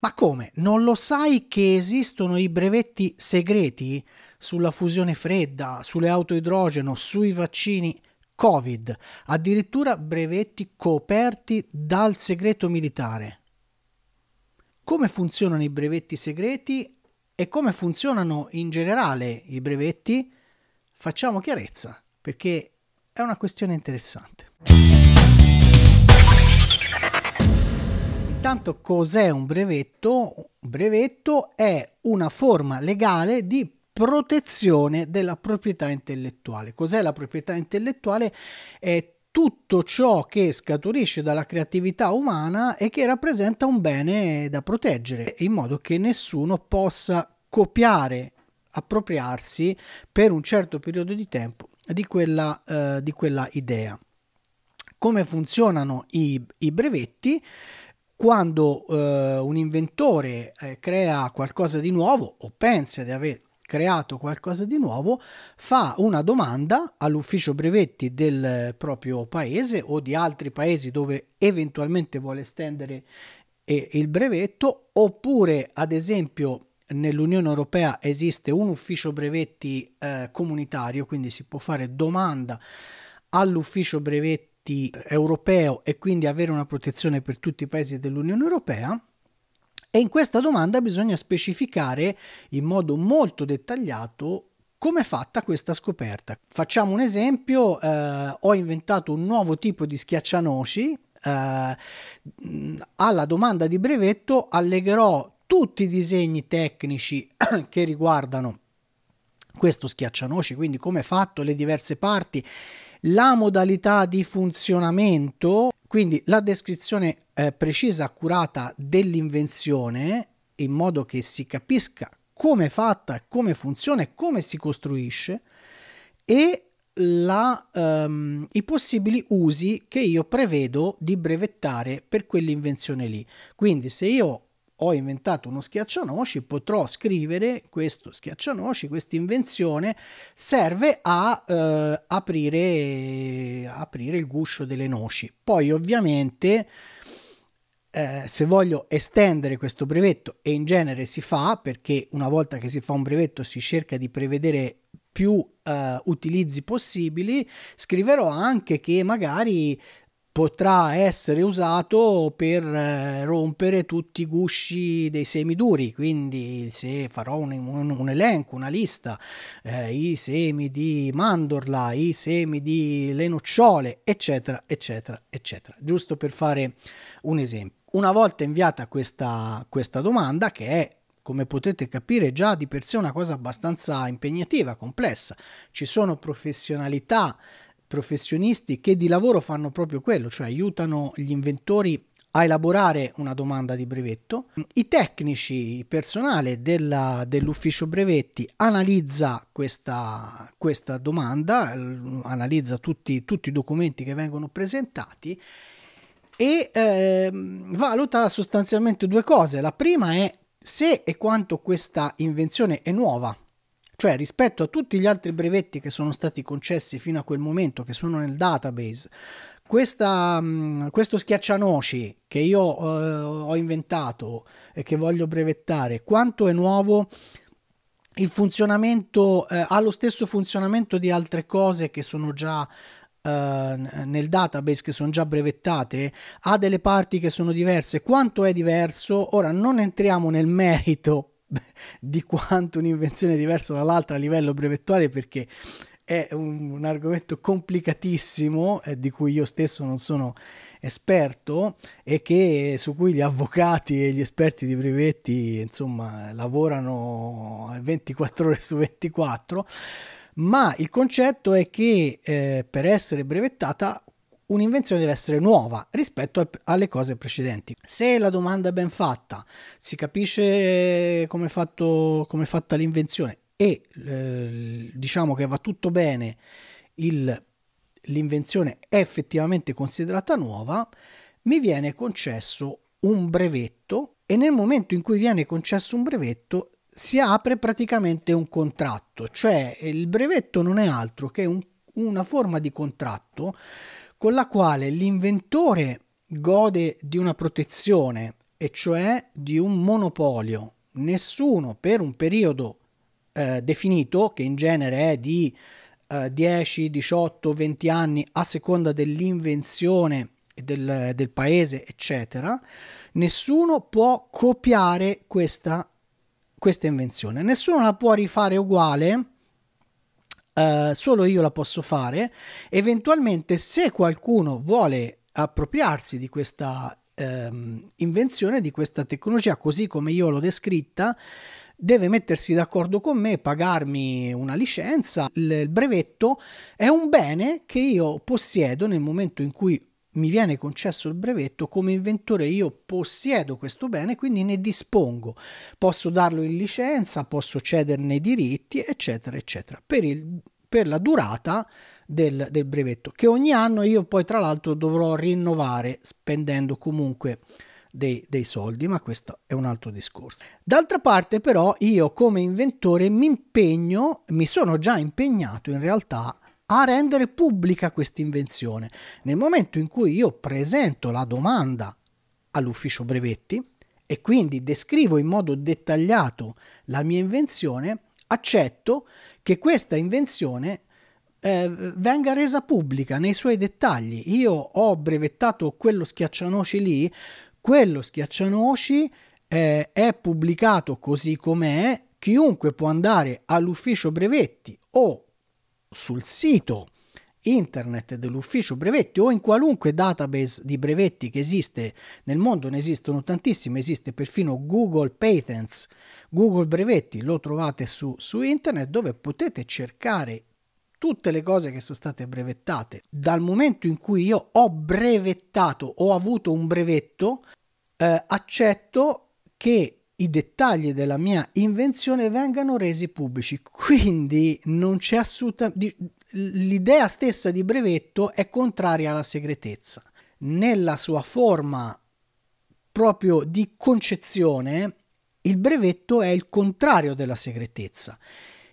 Ma come? Non lo sai che esistono i brevetti segreti sulla fusione fredda, sulle auto idrogeno, sui vaccini Covid, addirittura brevetti coperti dal segreto militare? Come funzionano i brevetti segreti e come funzionano in generale i brevetti? Facciamo chiarezza perché è una questione interessante. Intanto cos'è un brevetto? Un brevetto è una forma legale di protezione della proprietà intellettuale. Cos'è la proprietà intellettuale? È tutto ciò che scaturisce dalla creatività umana e che rappresenta un bene da proteggere, in modo che nessuno possa copiare, appropriarsi per un certo periodo di tempo di quella, eh, di quella idea. Come funzionano i, i brevetti? quando eh, un inventore eh, crea qualcosa di nuovo o pensa di aver creato qualcosa di nuovo, fa una domanda all'ufficio brevetti del proprio paese o di altri paesi dove eventualmente vuole estendere eh, il brevetto, oppure ad esempio nell'Unione Europea esiste un ufficio brevetti eh, comunitario, quindi si può fare domanda all'ufficio brevetti europeo e quindi avere una protezione per tutti i paesi dell'Unione Europea? E in questa domanda bisogna specificare in modo molto dettagliato come è fatta questa scoperta. Facciamo un esempio, eh, ho inventato un nuovo tipo di schiaccianoci, eh, alla domanda di brevetto allegherò tutti i disegni tecnici che riguardano questo schiaccianoci, quindi come è fatto, le diverse parti, la modalità di funzionamento, quindi la descrizione eh, precisa, accurata dell'invenzione, in modo che si capisca come è fatta, come funziona e come si costruisce, e la, um, i possibili usi che io prevedo di brevettare per quell'invenzione lì. Quindi se io ho inventato uno schiaccianoci, potrò scrivere questo schiaccianoci, questa invenzione serve a eh, aprire, aprire, il guscio delle noci. Poi ovviamente eh, se voglio estendere questo brevetto, e in genere si fa perché una volta che si fa un brevetto si cerca di prevedere più eh, utilizzi possibili, scriverò anche che magari potrà essere usato per eh, rompere tutti i gusci dei semi duri, quindi se farò un, un, un elenco, una lista, eh, i semi di mandorla, i semi di le nocciole, eccetera, eccetera, eccetera, giusto per fare un esempio. Una volta inviata questa, questa domanda, che è come potete capire già di per sé una cosa abbastanza impegnativa, complessa, ci sono professionalità professionisti che di lavoro fanno proprio quello, cioè aiutano gli inventori a elaborare una domanda di brevetto. I tecnici, il personale della, dell'ufficio brevetti analizza questa, questa domanda, analizza tutti, tutti, i documenti che vengono presentati e eh, valuta sostanzialmente due cose. La prima è se e quanto questa invenzione è nuova cioè, rispetto a tutti gli altri brevetti che sono stati concessi fino a quel momento, che sono nel database, questa, mm, questo schiaccianoci che io eh, ho inventato e che voglio brevettare, quanto è nuovo? Il funzionamento eh, ha lo stesso funzionamento di altre cose che sono già eh, nel database che sono già brevettate ha delle parti che sono diverse quanto è diverso ora non entriamo nel merito di quanto un'invenzione diversa dall'altra a livello brevettuale perché è un, un argomento complicatissimo eh, di cui io stesso non sono esperto e che, su cui gli avvocati e gli esperti di brevetti insomma lavorano 24 ore su 24 ma il concetto è che eh, per essere brevettata un'invenzione deve essere nuova rispetto al, alle cose precedenti. Se la domanda è ben fatta, si capisce come è, fatta l'invenzione e eh, diciamo che va tutto bene, il, l'invenzione è effettivamente considerata nuova, mi viene concesso un brevetto e nel momento in cui viene concesso un brevetto si apre praticamente un contratto, cioè il brevetto non è altro che un, una forma di contratto con la quale l'inventore gode di una protezione, e cioè di un monopolio. Nessuno per un periodo eh, definito, che in genere è di eh, 10, 18, 20 anni a seconda dell'invenzione del, del paese, eccetera, nessuno può copiare questa, questa invenzione. Nessuno la può rifare uguale eh, solo io la posso fare. Eventualmente, se qualcuno vuole appropriarsi di questa um, invenzione, di questa tecnologia, così come io l'ho descritta, deve mettersi d'accordo con me, pagarmi una licenza. Il brevetto è un bene che io possiedo nel momento in cui mi viene concesso il brevetto, come inventore io possiedo questo bene, quindi ne dispongo, posso darlo in licenza, posso cederne i diritti, eccetera, eccetera, per, il, per la durata del, del brevetto, che ogni anno io poi tra l'altro dovrò rinnovare spendendo comunque dei, dei, soldi, ma questo è un altro discorso. D'altra parte, però, io come inventore mi impegno, mi sono già impegnato in realtà a rendere pubblica questa invenzione. Nel momento in cui io presento la domanda all'ufficio brevetti e quindi descrivo in modo dettagliato la mia invenzione, accetto che questa invenzione eh, venga resa pubblica nei suoi dettagli. Io ho brevettato quello schiaccianoci lì, quello schiaccianoci eh, è pubblicato così com'è, chiunque può andare all'ufficio brevetti o sul sito internet dell'ufficio brevetti o in qualunque database di brevetti che esiste nel mondo, ne esistono tantissime, esiste perfino Google Patents, Google Brevetti, lo trovate su, su internet dove potete cercare tutte le cose che sono state brevettate. Dal momento in cui io ho brevettato, ho avuto un brevetto, eh, accetto che i dettagli della mia invenzione vengano resi pubblici. Quindi non c'è assolutamente l'idea stessa di brevetto è contraria alla segretezza. Nella sua forma proprio di concezione, il brevetto è il contrario della segretezza.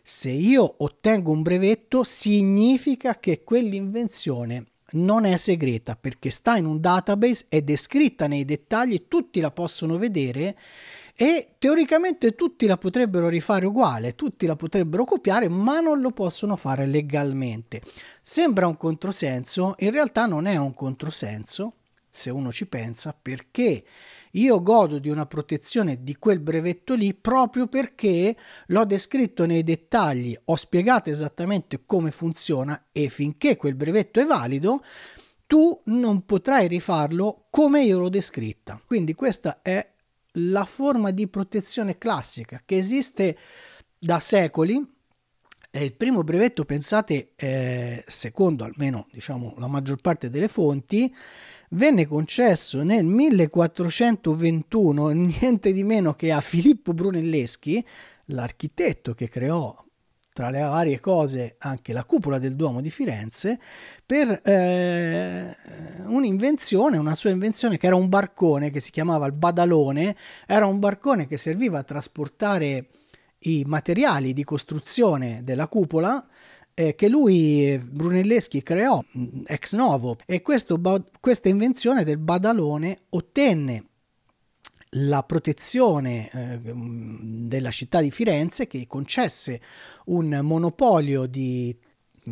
Se io ottengo un brevetto significa che quell'invenzione non è segreta perché sta in un database, è descritta nei dettagli, tutti la possono vedere e teoricamente tutti la potrebbero rifare uguale, tutti la potrebbero copiare, ma non lo possono fare legalmente. Sembra un controsenso, in realtà non è un controsenso, se uno ci pensa, perché io godo di una protezione di quel brevetto lì proprio perché l'ho descritto nei dettagli, ho spiegato esattamente come funziona e finché quel brevetto è valido, tu non potrai rifarlo come io l'ho descritta. Quindi questa è la forma di protezione classica che esiste da secoli. È il primo brevetto, pensate, eh, secondo almeno diciamo, la maggior parte delle fonti, venne concesso nel 1421 niente di meno che a Filippo Brunelleschi, l'architetto che creò tra le varie cose anche la cupola del Duomo di Firenze per eh, un'invenzione, una sua invenzione che era un barcone che si chiamava il Badalone, era un barcone che serviva a trasportare i materiali di costruzione della cupola eh, che lui Brunelleschi creò mm, ex novo e questo, questa invenzione del Badalone ottenne la protezione eh, della città di Firenze che concesse un monopolio di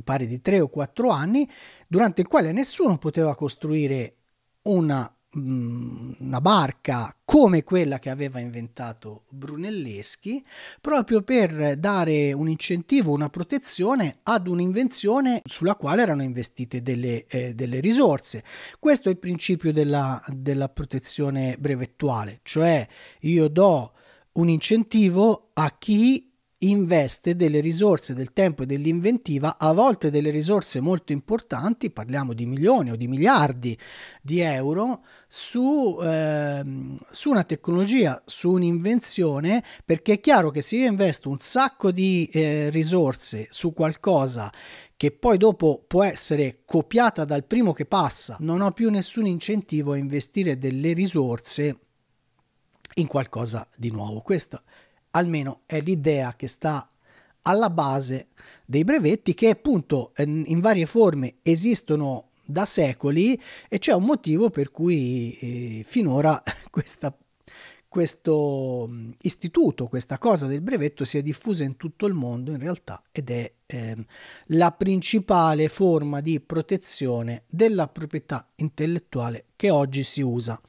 pare di tre o quattro anni durante il quale nessuno poteva costruire una Mm, una barca come quella che aveva inventato Brunelleschi, proprio per dare un incentivo, una protezione ad un'invenzione sulla quale erano investite delle, eh, delle risorse. Questo è il principio della, della protezione brevettuale, cioè io do un incentivo a chi investe delle risorse, del tempo e dell'inventiva, a volte delle risorse molto importanti, parliamo di milioni o di miliardi di euro, su, eh, su una tecnologia, su un'invenzione, perché è chiaro che se io investo un sacco di eh, risorse su qualcosa che poi dopo può essere copiata dal primo che passa, non ho più nessun incentivo a investire delle risorse in qualcosa di nuovo. Questo almeno è l'idea che sta alla base dei brevetti che appunto eh, in varie forme esistono da secoli e c'è un motivo per cui eh, finora questa, questo mm, istituto, questa cosa del brevetto si è diffusa in tutto il mondo in realtà ed è eh, la principale forma di protezione della proprietà intellettuale che oggi si usa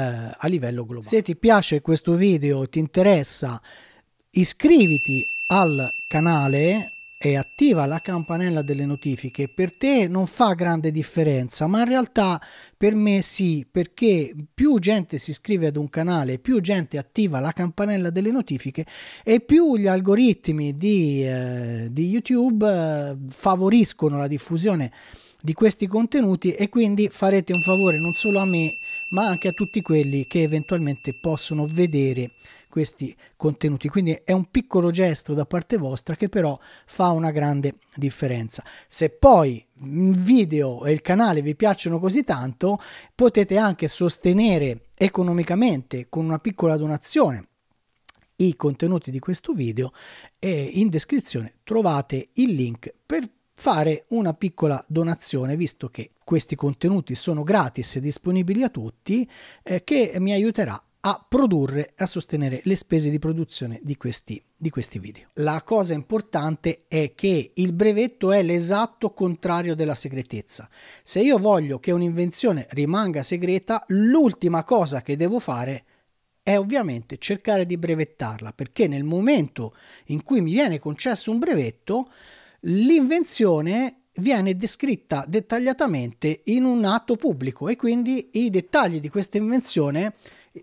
eh, a livello globale. Se ti piace questo video, ti interessa, iscriviti al canale e attiva la campanella delle notifiche per te non fa grande differenza ma in realtà per me sì perché più gente si iscrive ad un canale più gente attiva la campanella delle notifiche e più gli algoritmi di, eh, di youtube eh, favoriscono la diffusione di questi contenuti e quindi farete un favore non solo a me ma anche a tutti quelli che eventualmente possono vedere questi contenuti. Quindi è un piccolo gesto da parte vostra che però fa una grande differenza. Se poi il video e il canale vi piacciono così tanto, potete anche sostenere economicamente con una piccola donazione i contenuti di questo video e in descrizione trovate il link per fare una piccola donazione, visto che questi contenuti sono gratis e disponibili a tutti, eh, che mi aiuterà a produrre, e a sostenere le spese di produzione di questi, di questi video. La cosa importante è che il brevetto è l'esatto contrario della segretezza. Se io voglio che un'invenzione rimanga segreta, l'ultima cosa che devo fare è ovviamente cercare di brevettarla, perché nel momento in cui mi viene concesso un brevetto, L'invenzione viene descritta dettagliatamente in un atto pubblico e quindi i dettagli di questa invenzione,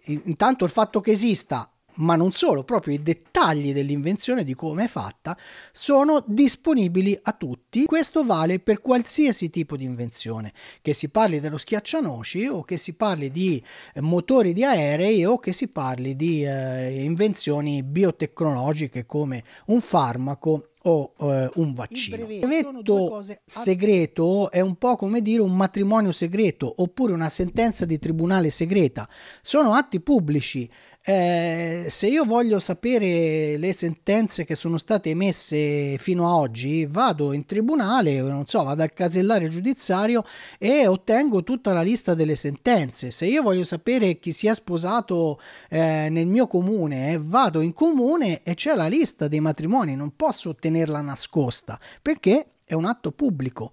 intanto il fatto che esista ma non solo, proprio i dettagli dell'invenzione di come è fatta sono disponibili a tutti. Questo vale per qualsiasi tipo di invenzione, che si parli dello schiaccianoci o che si parli di eh, motori di aerei o che si parli di eh, invenzioni biotecnologiche come un farmaco o eh, un vaccino. Il brevetto segreto è un po' come dire un matrimonio segreto oppure una sentenza di tribunale segreta. Sono atti pubblici eh, se io voglio sapere le sentenze che sono state emesse fino a oggi, vado in tribunale, non so, vado al casellario giudiziario e ottengo tutta la lista delle sentenze. Se io voglio sapere chi si è sposato eh, nel mio comune, eh, vado in comune e c'è la lista dei matrimoni, non posso tenerla nascosta perché è un atto pubblico.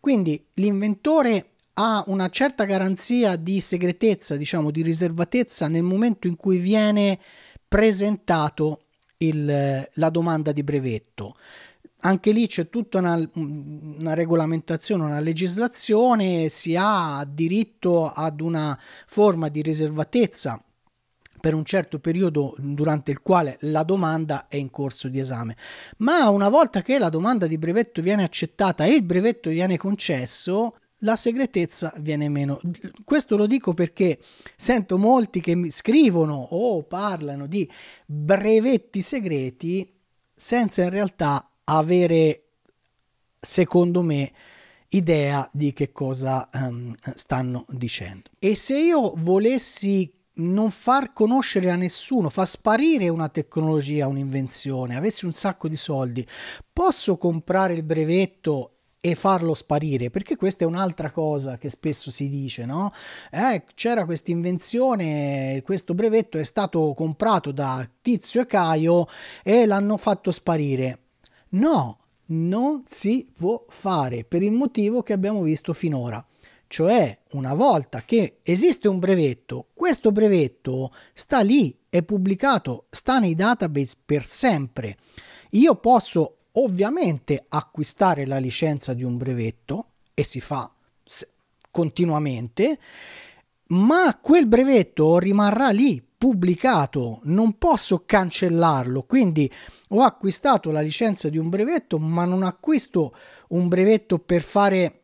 Quindi l'inventore ha una certa garanzia di segretezza, diciamo di riservatezza nel momento in cui viene presentato il, la domanda di brevetto. Anche lì c'è tutta una, una, regolamentazione, una legislazione, si ha diritto ad una forma di riservatezza per un certo periodo durante il quale la domanda è in corso di esame. Ma una volta che la domanda di brevetto viene accettata e il brevetto viene concesso, la segretezza viene meno. Questo lo dico perché sento molti che mi scrivono o parlano di brevetti segreti senza in realtà avere, secondo me, idea di che cosa um, stanno dicendo. E se io volessi non far conoscere a nessuno, far sparire una tecnologia, un'invenzione, avessi un sacco di soldi, posso comprare il brevetto e farlo sparire, perché questa è un'altra cosa che spesso si dice, no? Eh, c'era questa invenzione, questo brevetto è stato comprato da Tizio e Caio e l'hanno fatto sparire. No, non si può fare per il motivo che abbiamo visto finora. Cioè, una volta che esiste un brevetto, questo brevetto sta lì, è pubblicato, sta nei database per sempre. Io posso ovviamente acquistare la licenza di un brevetto e si fa continuamente, ma quel brevetto rimarrà lì pubblicato, non posso cancellarlo, quindi ho acquistato la licenza di un brevetto, ma non acquisto un brevetto per fare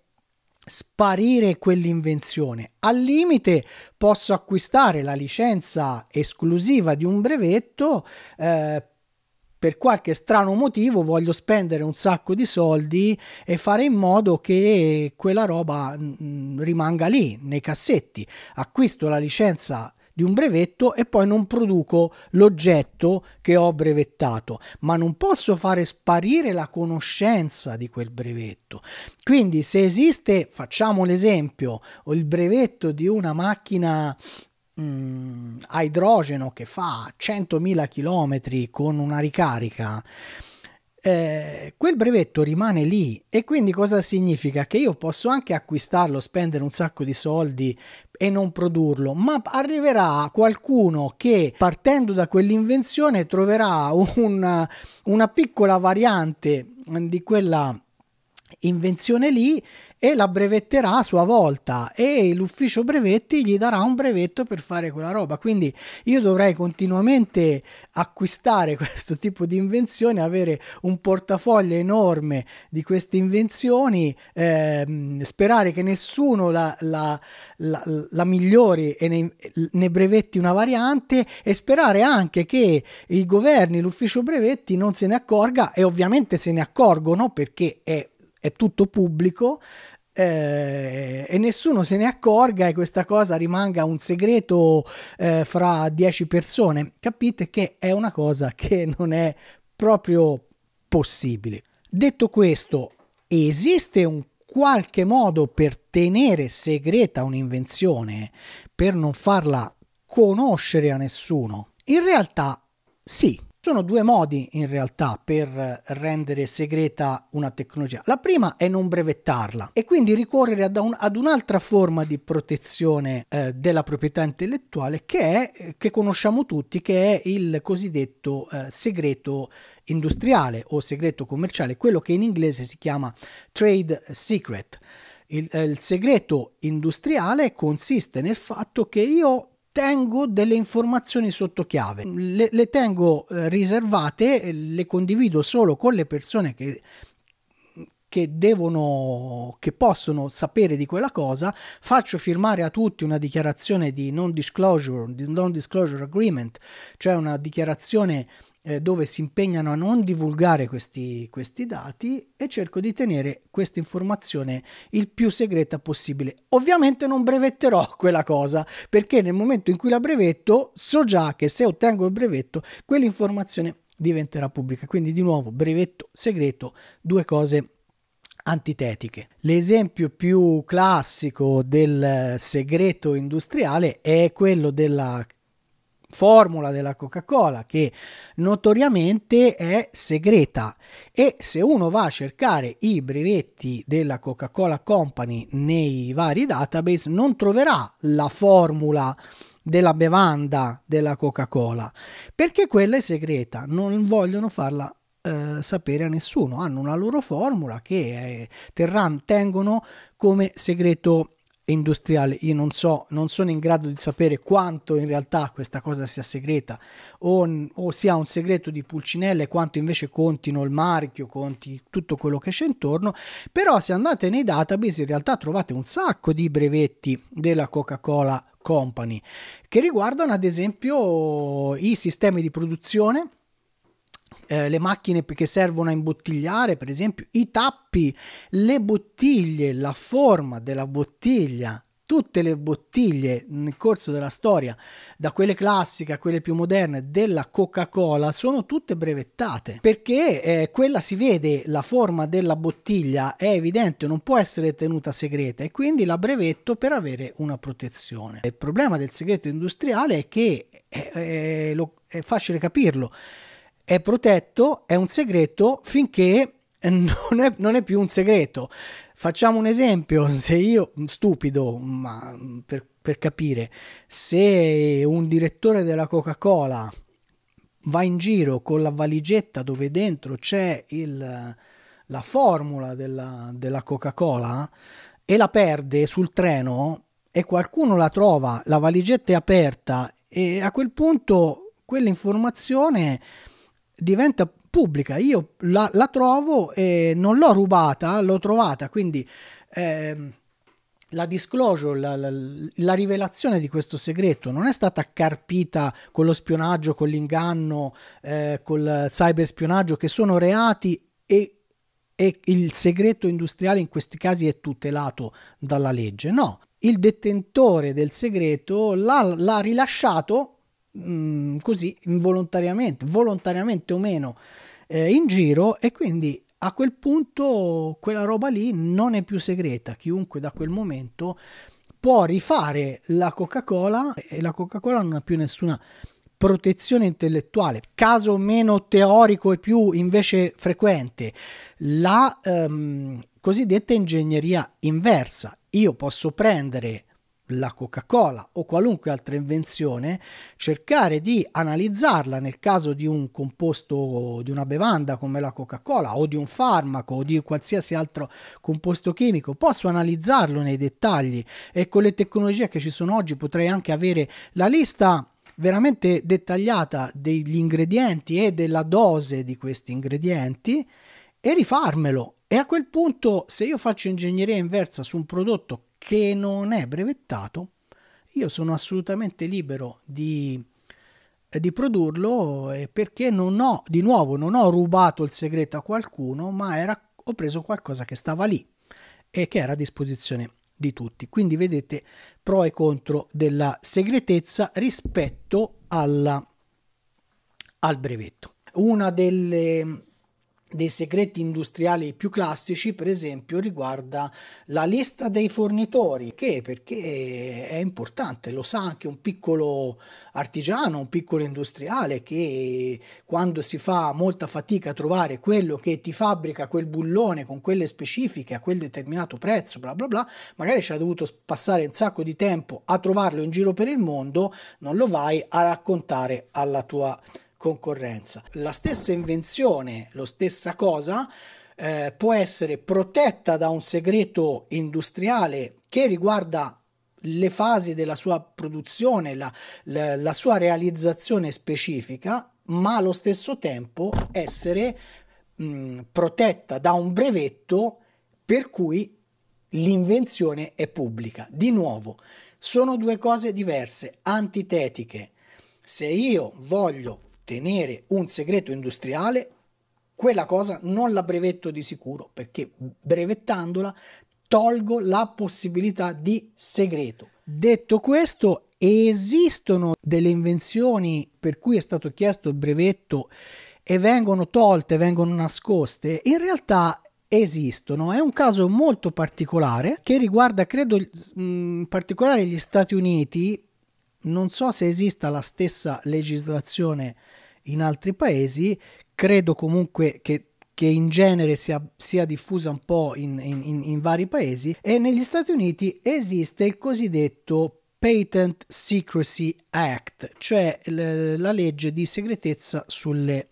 sparire quell'invenzione. Al limite posso acquistare la licenza esclusiva di un brevetto eh, per qualche strano motivo voglio spendere un sacco di soldi e fare in modo che quella roba mh, mm, mm, rimanga lì nei cassetti. Acquisto la licenza di un brevetto e poi non produco l'oggetto che ho brevettato, ma non posso fare sparire la conoscenza di quel brevetto. Quindi se esiste, facciamo l'esempio, il brevetto di una macchina mh, mm, a idrogeno che fa 100.000 km con una ricarica, eh, quel brevetto rimane lì e quindi cosa significa? Che io posso anche acquistarlo, spendere un sacco di soldi e non produrlo, ma arriverà qualcuno che partendo da quell'invenzione troverà una, una piccola variante di quella invenzione lì e la brevetterà a sua volta e l'ufficio brevetti gli darà un brevetto per fare quella roba quindi io dovrei continuamente acquistare questo tipo di invenzione avere un portafoglio enorme di queste invenzioni ehm, sperare che nessuno la, la, la, la migliori e ne, ne, brevetti una variante e sperare anche che i governi l'ufficio brevetti non se ne accorga e ovviamente se ne accorgono perché è è tutto pubblico eh, e nessuno se ne accorga e questa cosa rimanga un segreto eh, fra dieci persone, capite che è una cosa che non è proprio possibile. Detto questo, esiste un qualche modo per tenere segreta un'invenzione, per non farla conoscere a nessuno? In realtà sì, sono due modi in realtà per rendere segreta una tecnologia. La prima è non brevettarla e quindi ricorrere ad, un, ad un'altra forma di protezione eh, della proprietà intellettuale che, è, che conosciamo tutti, che è il cosiddetto eh, segreto industriale o segreto commerciale, quello che in inglese si chiama trade secret. Il, eh, il segreto industriale consiste nel fatto che io tengo delle informazioni sotto chiave, le, le tengo eh, riservate, eh, le condivido solo con le persone che, che devono, che possono sapere di quella cosa, faccio firmare a tutti una dichiarazione di non disclosure, di non disclosure agreement, cioè una dichiarazione eh, dove si impegnano a non divulgare questi, questi dati e cerco di tenere questa informazione il più segreta possibile. Ovviamente non brevetterò quella cosa perché nel momento in cui la brevetto so già che se ottengo il brevetto quell'informazione diventerà pubblica. Quindi di nuovo brevetto, segreto, due cose antitetiche. L'esempio più classico del segreto industriale è quello della formula della Coca-Cola che notoriamente è segreta e se uno va a cercare i brevetti della Coca-Cola Company nei vari database non troverà la formula della bevanda della Coca-Cola perché quella è segreta, non vogliono farla eh, sapere a nessuno, hanno una loro formula che eh, terranno, tengono come segreto industriale. Io non so, non sono in grado di sapere quanto in realtà questa cosa sia segreta o, o sia un segreto di Pulcinella e quanto invece contino il marchio, conti tutto quello che c'è intorno, però se andate nei database in realtà trovate un sacco di brevetti della Coca-Cola Company che riguardano ad esempio i sistemi di produzione eh, le macchine che servono a imbottigliare, per esempio, i tappi, le bottiglie, la forma della bottiglia, tutte le bottiglie nel corso della storia, da quelle classiche a quelle più moderne della Coca-Cola, sono tutte brevettate perché eh, quella si vede, la forma della bottiglia è evidente, non può essere tenuta segreta e quindi la brevetto per avere una protezione. Il problema del segreto industriale è che eh, eh lo, è facile capirlo è protetto, è un segreto finché non è, non è più un segreto. Facciamo un esempio, se io, stupido, ma per, per capire, se un direttore della Coca-Cola va in giro con la valigetta dove dentro c'è il, la formula della, della Coca-Cola e la perde sul treno e qualcuno la trova, la valigetta è aperta e a quel punto quell'informazione diventa pubblica. Io la, la trovo e non l'ho rubata, l'ho trovata, quindi eh, la disclosure, la, la, la, rivelazione di questo segreto non è stata carpita con lo spionaggio, con l'inganno, eh, col cyberspionaggio, che sono reati e e il segreto industriale in questi casi è tutelato dalla legge. No, il detentore del segreto l'ha, l'ha rilasciato mh, mm, così involontariamente, volontariamente o meno, eh, in giro e quindi a quel punto quella roba lì non è più segreta, chiunque da quel momento può rifare la Coca-Cola e la Coca-Cola non ha più nessuna protezione intellettuale, caso meno teorico e più invece frequente, la ehm, cosiddetta ingegneria inversa. Io posso prendere la Coca-Cola o qualunque altra invenzione, cercare di analizzarla nel caso di un composto di una bevanda come la Coca-Cola o di un farmaco o di qualsiasi altro composto chimico, posso analizzarlo nei dettagli e con le tecnologie che ci sono oggi potrei anche avere la lista veramente dettagliata degli ingredienti e della dose di questi ingredienti e rifarmelo e a quel punto, se io faccio ingegneria inversa su un prodotto che non è brevettato, io sono assolutamente libero di, eh, di produrlo eh, perché non ho, di nuovo, non ho rubato il segreto a qualcuno, ma era, ho preso qualcosa che stava lì e che era a disposizione di tutti. Quindi vedete pro e contro della segretezza rispetto alla, al brevetto. Una delle dei segreti industriali più classici, per esempio, riguarda la lista dei fornitori, che perché è importante, lo sa anche un piccolo artigiano, un piccolo industriale che quando si fa molta fatica a trovare quello che ti fabbrica quel bullone con quelle specifiche a quel determinato prezzo, bla bla bla, magari ci ha dovuto passare un sacco di tempo a trovarlo in giro per il mondo, non lo vai a raccontare alla tua concorrenza. La stessa invenzione, la stessa cosa, eh, può essere protetta da un segreto industriale che riguarda le fasi della sua produzione, la, la, la sua realizzazione specifica, ma allo stesso tempo essere mh, mm, protetta da un brevetto per cui l'invenzione è pubblica. Di nuovo, sono due cose diverse, antitetiche. Se io voglio tenere un segreto industriale, quella cosa non la brevetto di sicuro, perché brevettandola tolgo la possibilità di segreto. Detto questo, esistono delle invenzioni per cui è stato chiesto il brevetto e vengono tolte, vengono nascoste. In realtà esistono. È un caso molto particolare che riguarda, credo, in mm, particolare gli Stati Uniti. Non so se esista la stessa legislazione in altri paesi, credo comunque che, che in genere sia, sia diffusa un po' in, in, in vari paesi e negli Stati Uniti esiste il cosiddetto Patent Secrecy Act, cioè la legge di segretezza sulle,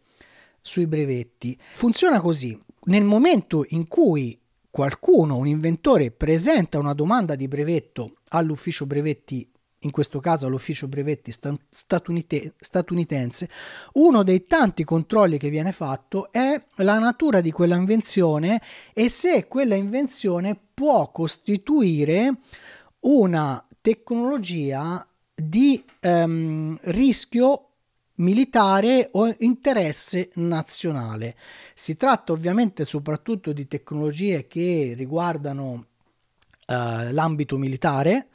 sui brevetti. Funziona così, nel momento in cui qualcuno, un inventore, presenta una domanda di brevetto all'ufficio brevetti in questo caso all'ufficio brevetti statunite- statunitense, uno dei tanti controlli che viene fatto è la natura di quella invenzione e se quella invenzione può costituire una tecnologia di ehm, rischio militare o interesse nazionale. Si tratta ovviamente soprattutto di tecnologie che riguardano eh, l'ambito militare,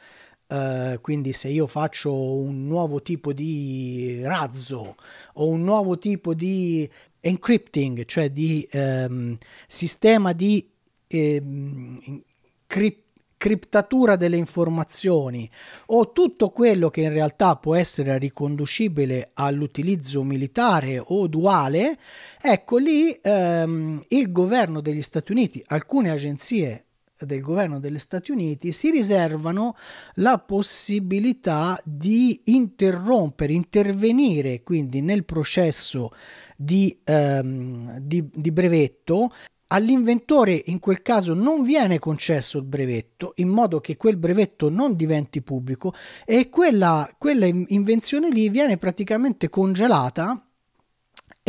eh, quindi se io faccio un nuovo tipo di razzo o un nuovo tipo di encrypting, cioè di um, sistema di um, cri- criptatura delle informazioni o tutto quello che in realtà può essere riconducibile all'utilizzo militare o duale, ecco lì um, il governo degli Stati Uniti, alcune agenzie del governo degli Stati Uniti si riservano la possibilità di interrompere, intervenire quindi nel processo di, ehm, di, di brevetto all'inventore in quel caso non viene concesso il brevetto in modo che quel brevetto non diventi pubblico e quella, quella invenzione lì viene praticamente congelata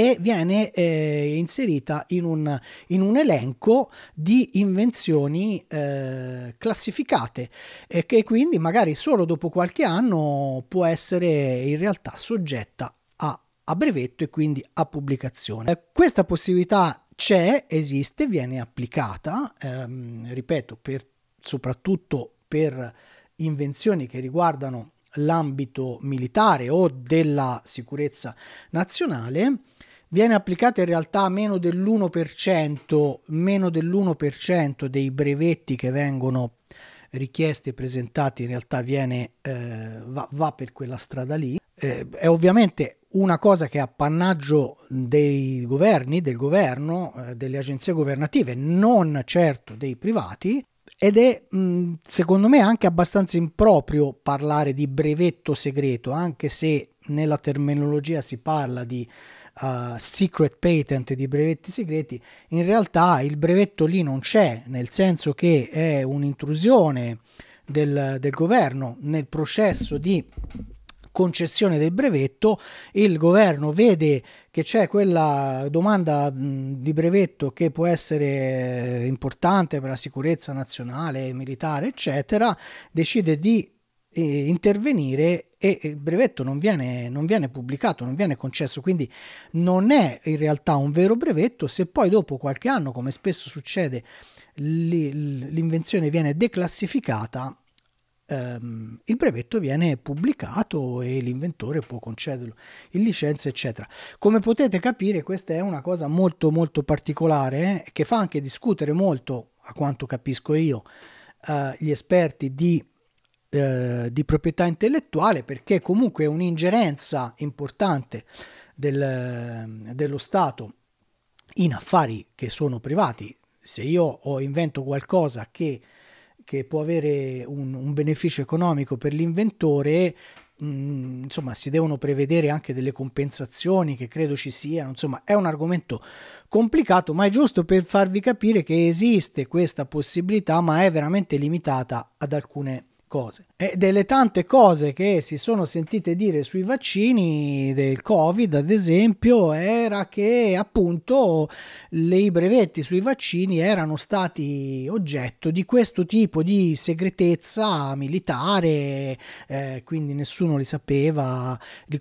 e viene eh, inserita in un, in un, elenco di invenzioni eh, classificate e che quindi magari solo dopo qualche anno può essere in realtà soggetta a, a brevetto e quindi a pubblicazione. Eh, questa possibilità c'è, esiste, viene applicata, ehm, ripeto, per, soprattutto per invenzioni che riguardano l'ambito militare o della sicurezza nazionale viene applicata in realtà meno dell'1%, meno dell'1% dei brevetti che vengono richiesti e presentati in realtà viene, eh, va, va, per quella strada lì. Eh, è ovviamente una cosa che è appannaggio dei governi, del governo, eh, delle agenzie governative, non certo dei privati. Ed è mh, secondo me anche abbastanza improprio parlare di brevetto segreto, anche se nella terminologia si parla di uh, secret patent di brevetti segreti, in realtà il brevetto lì non c'è, nel senso che è un'intrusione del, del governo nel processo di concessione del brevetto, il governo vede che c'è quella domanda di brevetto che può essere eh, importante per la sicurezza nazionale, militare, eccetera, decide di eh, intervenire e il brevetto non viene, non viene, pubblicato, non viene concesso, quindi non è in realtà un vero brevetto. Se poi dopo qualche anno, come spesso succede, l'invenzione viene declassificata, ehm, il brevetto viene pubblicato e l'inventore può concederlo in licenza, eccetera. Come potete capire, questa è una cosa molto molto particolare eh, che fa anche discutere molto, a quanto capisco io, eh, gli esperti di eh, di proprietà intellettuale perché comunque è un'ingerenza importante del, eh, dello Stato in affari che sono privati. Se io ho invento qualcosa che, che può avere un, un beneficio economico per l'inventore, mm, insomma si devono prevedere anche delle compensazioni che credo ci siano insomma è un argomento complicato ma è giusto per farvi capire che esiste questa possibilità ma è veramente limitata ad alcune cose. E delle tante cose che si sono sentite dire sui vaccini del Covid, ad esempio, era che appunto i brevetti sui vaccini erano stati oggetto di questo tipo di segretezza militare, eh, quindi nessuno li sapeva, li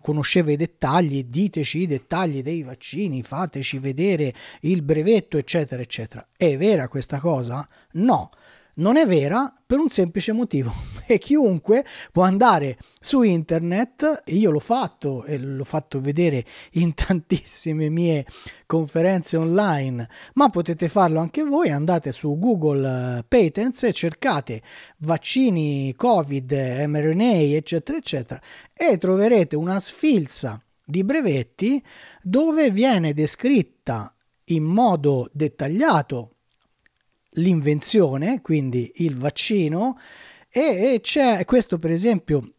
conosceva i dettagli, diteci i dettagli dei vaccini, fateci vedere il brevetto, eccetera, eccetera. È vera questa cosa? No non è vera per un semplice motivo. E chiunque può andare su internet, io l'ho fatto e l'ho fatto vedere in tantissime mie conferenze online, ma potete farlo anche voi, andate su Google eh, Patents e cercate vaccini Covid, mRNA, eccetera, eccetera, e troverete una sfilza di brevetti dove viene descritta in modo dettagliato l'invenzione, quindi il vaccino, e c'è questo per esempio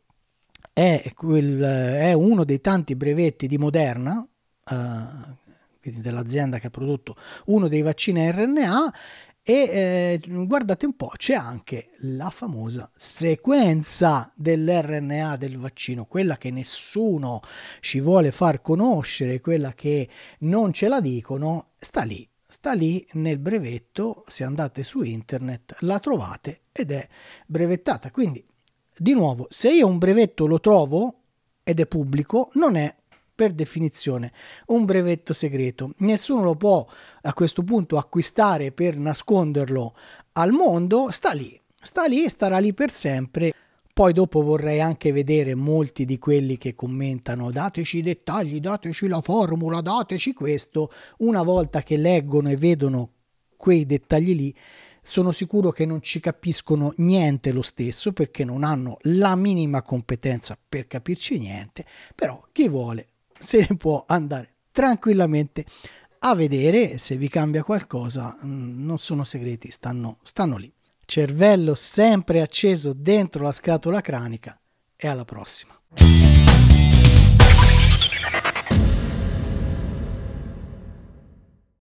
è, quel, è uno dei tanti brevetti di Moderna, eh, quindi dell'azienda che ha prodotto uno dei vaccini a RNA, e eh, guardate un po', c'è anche la famosa sequenza dell'RNA del vaccino, quella che nessuno ci vuole far conoscere, quella che non ce la dicono, sta lì sta lì nel brevetto, se andate su internet la trovate ed è brevettata. Quindi, di nuovo, se io un brevetto lo trovo ed è pubblico, non è per definizione un brevetto segreto. Nessuno lo può a questo punto acquistare per nasconderlo al mondo, sta lì, sta lì, starà lì per sempre. Poi dopo vorrei anche vedere molti di quelli che commentano dateci i dettagli, dateci la formula, dateci questo. Una volta che leggono e vedono quei dettagli lì, sono sicuro che non ci capiscono niente lo stesso perché non hanno la minima competenza per capirci niente, però chi vuole se ne può andare tranquillamente a vedere se vi cambia qualcosa, mm, non sono segreti, stanno, stanno lì cervello sempre acceso dentro la scatola cranica e alla prossima.